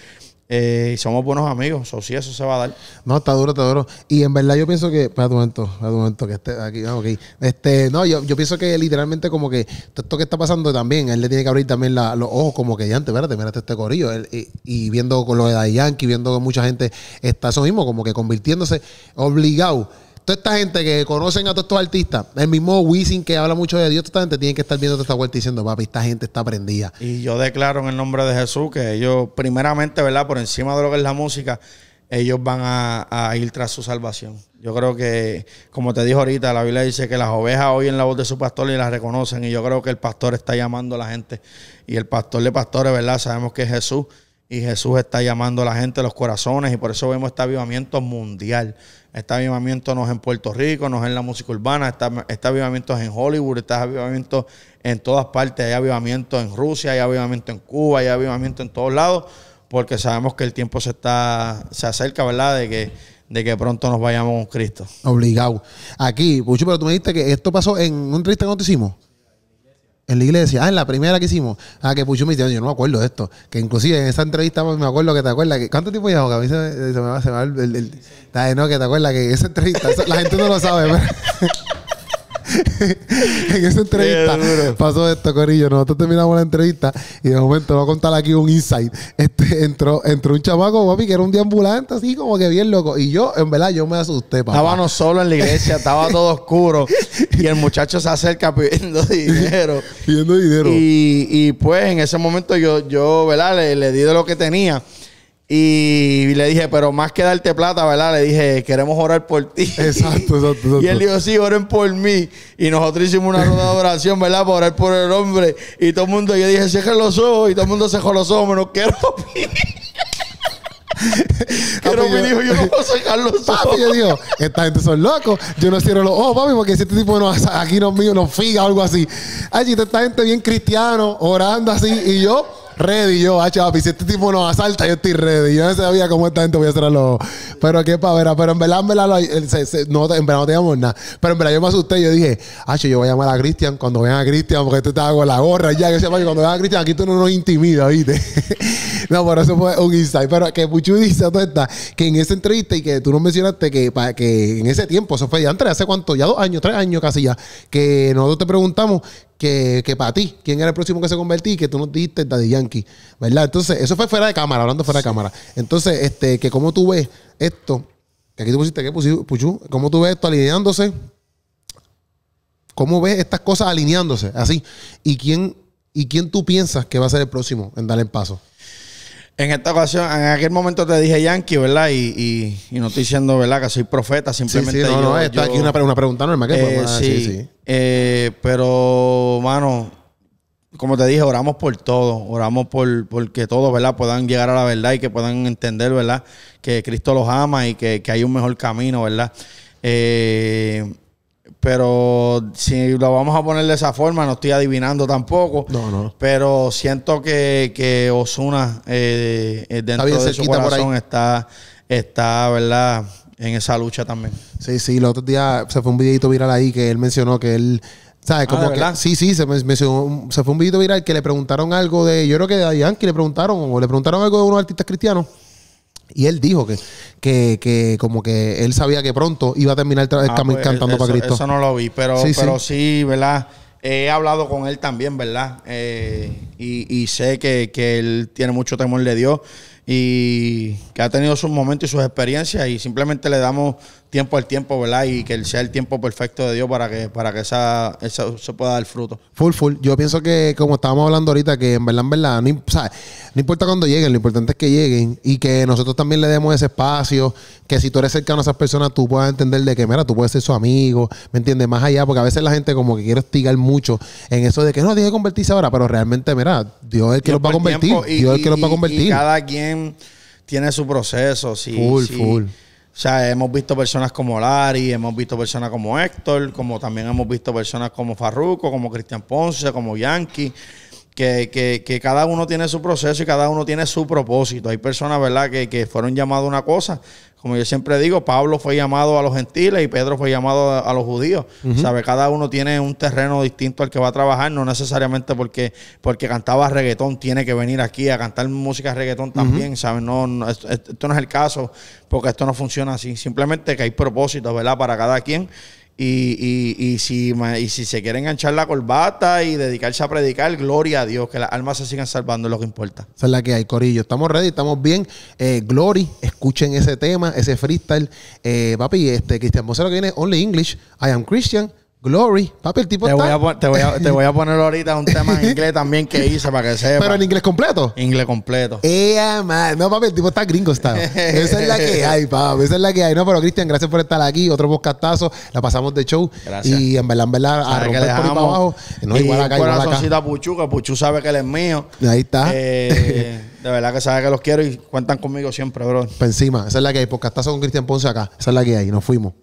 [SPEAKER 1] Eh, y somos buenos amigos, o si eso se va a dar.
[SPEAKER 2] No, está duro, está duro. Y en verdad yo pienso que, espera un momento, espera un momento, que esté aquí, vamos, Este, no, yo, yo pienso que literalmente como que esto que está pasando también, él le tiene que abrir también la, los ojos como que ya antes, espérate, mira este corillo. Él, y, y, viendo con lo de Yankee, viendo que mucha gente está eso mismo, como que convirtiéndose obligado toda esta gente que conocen a todos estos artistas, el mismo Wisin que habla mucho de Dios, toda esta gente tiene que estar viendo esta vuelta diciendo, papi, esta gente está prendida.
[SPEAKER 1] Y yo declaro en el nombre de Jesús que ellos, primeramente, ¿verdad? Por encima de lo que es la música, ellos van a, ir tras su salvación. Yo creo que, como te dijo ahorita, la Biblia dice que las ovejas oyen la voz de su pastor y las reconocen. Y yo creo que el pastor está llamando a la gente. Y el pastor de pastores, ¿verdad? Sabemos que es Jesús. Y Jesús está llamando a la gente, a los corazones, y por eso vemos este avivamiento mundial. Este avivamiento no es en Puerto Rico, no es en la música urbana, está, este avivamiento en Hollywood, está avivamiento en todas partes. Hay avivamiento en Rusia, hay avivamiento en Cuba, hay avivamiento en todos lados, porque sabemos que el tiempo se está, se acerca, ¿verdad? De que, de que pronto nos vayamos con Cristo. Obligado. Aquí,
[SPEAKER 2] Pucho, pero tú me dijiste que esto pasó en un triste que en la iglesia. Ah, en la primera que hicimos. Ah, que Puchu yo no me acuerdo de esto. Que inclusive en esa entrevista pues, me acuerdo que te acuerdas. Que, ¿Cuánto tiempo llevamos? Que a mí se me, va, a... el, No, que te acuerdas que esa entrevista, la gente no lo sabe. Pero, *laughs* *laughs* en esa entrevista pasó esto, Corillo. Nosotros terminamos la entrevista y de momento voy a contar aquí un insight. Este, entró, entró un chamaco, papi, que era un deambulante, así como que bien loco. Y yo, en verdad, yo me asusté, papá. no
[SPEAKER 1] solo en la iglesia, estaba todo oscuro. y el muchacho se acerca pidiendo *laughs* dinero. pidiendo dinero. Y, pues en ese momento yo, yo ¿verdad? Le, le di de lo que tenía. Y le dije, pero más que darte plata, ¿verdad? Le dije, queremos orar por ti. Exacto, exacto, exacto. *laughs* Y él dijo, sí, oren por mí. Y nosotros hicimos una ronda de oración, ¿verdad? Para orar por el hombre. Y todo el mundo, yo dije, cierren los ojos. Y todo el mundo cerró los ojos, menos quiero...
[SPEAKER 2] Pero me dijo, yo no puedo cerrar los *laughs* ojos. Y yo esta gente son locos. Yo no cierro los ojos, papi, porque si este tipo no, aquí no es mío, no figa algo así. Allí está esta gente bien cristiano, orando así. Y yo ready. Yo, ah, chaval, si este tipo nos asalta, yo estoy ready. Yo no sabía cómo esta gente voy a hacer los. Pero qué pavera. Pero en verdad, en verdad, no, en verdad no teníamos nada. Pero en verdad, yo me asusté. Yo dije, ah, yo voy a llamar a Cristian cuando vean a Cristian, porque tú te este con la gorra ya. Que sepa que cuando vean a Cristian, aquí tú no nos intimidas, ¿viste? *laughs* no, por eso fue un insight. Pero que Puchu dice ...tú que en esa entrevista y que tú no mencionaste que, que en ese tiempo, eso fue ya antes, hace cuánto, ya dos años, tres años casi ya, que nosotros te preguntamos que, para ti, quién era el próximo que se convertí, que tú nos dijiste Daddy Yankee, ¿verdad? Entonces, eso fue fuera de cámara, hablando fuera de cámara. Entonces, este, que cómo tú ves esto, que aquí tú pusiste, que pusiste, Puchu, cómo tú ves esto alineándose, cómo ves estas cosas alineándose, así, y quién, y quién tú
[SPEAKER 1] piensas que va a ser el próximo en darle el paso. En esta ocasión, en aquel momento te dije Yankee, ¿verdad? Y, y, no estoy diciendo, ¿verdad? Que soy profeta, simplemente. Sí, sí, no, no, aquí una, pregunta
[SPEAKER 2] normal eh, sí, sí.
[SPEAKER 1] Eh, pero, mano, como te dije, oramos por todo. Oramos por, que todos, ¿verdad? Puedan llegar a la verdad y que puedan entender, ¿verdad? Que Cristo los ama y que, que hay un mejor camino, ¿verdad? Eh, pero si lo vamos a poner de esa forma, no estoy adivinando tampoco. Pero siento que, que Osuna eh, eh dentro de su corazón está, está, ¿verdad? En esa lucha también. Sí, sí, el otro día se fue un videito
[SPEAKER 2] viral ahí que él mencionó que él ¿Sabes? Ah, Como que, sí, sí, se, mencionó, se fue un videito viral que le preguntaron algo de. Yo creo que de Yankee le preguntaron, o le preguntaron algo de unos artistas cristianos. Y él dijo que, que, como que él sabía que pronto iba a terminar ah, el pues, cantando para Cristo. Eso no lo vi, pero
[SPEAKER 1] sí, ¿verdad? He hablado con él también, ¿verdad? Eh, y, y, sé que, que, él tiene mucho temor de Dios y que ha tenido sus momentos y sus experiencias y simplemente le damos tiempo al tiempo, ¿verdad? Y que sea el tiempo perfecto de Dios para que, para que esa, se pueda dar fruto.
[SPEAKER 2] Full, full. Yo pienso que, como estábamos hablando ahorita, que en verdad, en verdad, no, importa cuando lleguen, lo importante es que lleguen y que nosotros también le demos ese espacio, que si tú eres cercano a esas personas, tú puedas entender de que, mira, tú puedes ser su amigo, ¿me entiendes? Más allá, porque a veces la gente como que quiere hostigar mucho en eso de que no, tiene que convertirse ahora, pero realmente, mira, Dios es el que los va a convertir. Dios es el que los va a convertir. cada
[SPEAKER 1] quien tiene su proceso. sí. full, full o sea, hemos visto personas como Larry, hemos visto personas como Héctor, como también hemos visto personas como Farruco, como Cristian Ponce, como Yankee que, que, cada uno tiene su proceso y cada uno tiene su propósito. Hay personas, ¿verdad?, que, fueron llamadas a una cosa. Como yo siempre digo, Pablo fue llamado a los gentiles y Pedro fue llamado a, los judíos. ¿Sabe? Cada uno tiene un terreno distinto al que va a trabajar, no necesariamente porque, porque cantaba reggaetón, tiene que venir aquí a cantar música reggaetón también, No, esto, no es el caso, porque esto no funciona así. Simplemente que hay propósitos, ¿verdad?, para cada quien y, y, y, si, y si se quiere enganchar la corbata y dedicarse a predicar, gloria a Dios, que las almas se sigan salvando, es lo que importa.
[SPEAKER 2] Esa es la que hay, Corillo. Estamos ready, estamos bien. Eh, glory, escuchen ese tema, ese freestyle. Eh, papi, este Cristian Bocero que viene Only English, I am Christian. Glory.
[SPEAKER 1] Papi, el tipo te está... Voy a te, voy a, poner ahorita un tema en inglés también que hice para que sepa. Pero en inglés completo. Inglés completo. ¡Ey,
[SPEAKER 2] No, papi, el tipo está gringo, está. Esa es la que *laughs* hay, papi. Esa es la que hay. No, pero Cristian, gracias por estar aquí. Otro podcastazo. La pasamos de show.
[SPEAKER 1] Gracias. Y en verdad,
[SPEAKER 2] en verdad, a romper por ahí para abajo. No igual acá, acá. a Puchu,
[SPEAKER 1] que Puchu sabe que él es mío. Ahí está. Eh, *laughs* de verdad que sabe que los quiero y cuentan conmigo siempre, bro. encima. Esa es la que hay. Podcastazo con Cristian Ponce acá. Esa es la que hay. Nos fuimos.